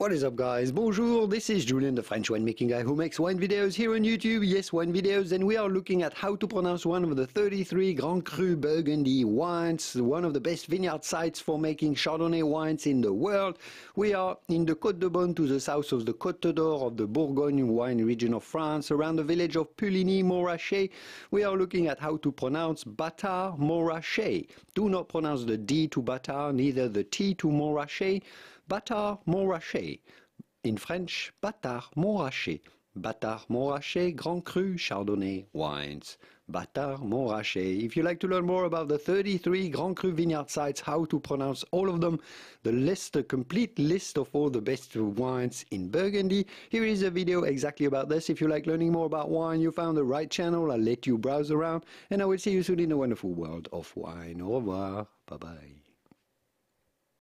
What is up guys, bonjour, this is Julien, the French winemaking guy who makes wine videos here on YouTube, yes wine videos, and we are looking at how to pronounce one of the 33 Grand Cru Burgundy wines, one of the best vineyard sites for making Chardonnay wines in the world. We are in the Côte de Beaune to the south of the Côte d'Or of the Bourgogne wine region of France, around the village of Puligny-Morachet. We are looking at how to pronounce Bâtard-Morachet. Do not pronounce the D to Bâtard, neither the T to Morachet. Bâtard Montrachet, in French, Bâtard Montrachet, Bâtard Montrachet Grand Cru Chardonnay wines. Bâtard Montrachet. If you'd like to learn more about the 33 Grand Cru vineyard sites, how to pronounce all of them, the list, the complete list of all the best wines in Burgundy, here is a video exactly about this. If you like learning more about wine, you found the right channel. I'll let you browse around and I will see you soon in a wonderful world of wine. Au revoir. Bye bye.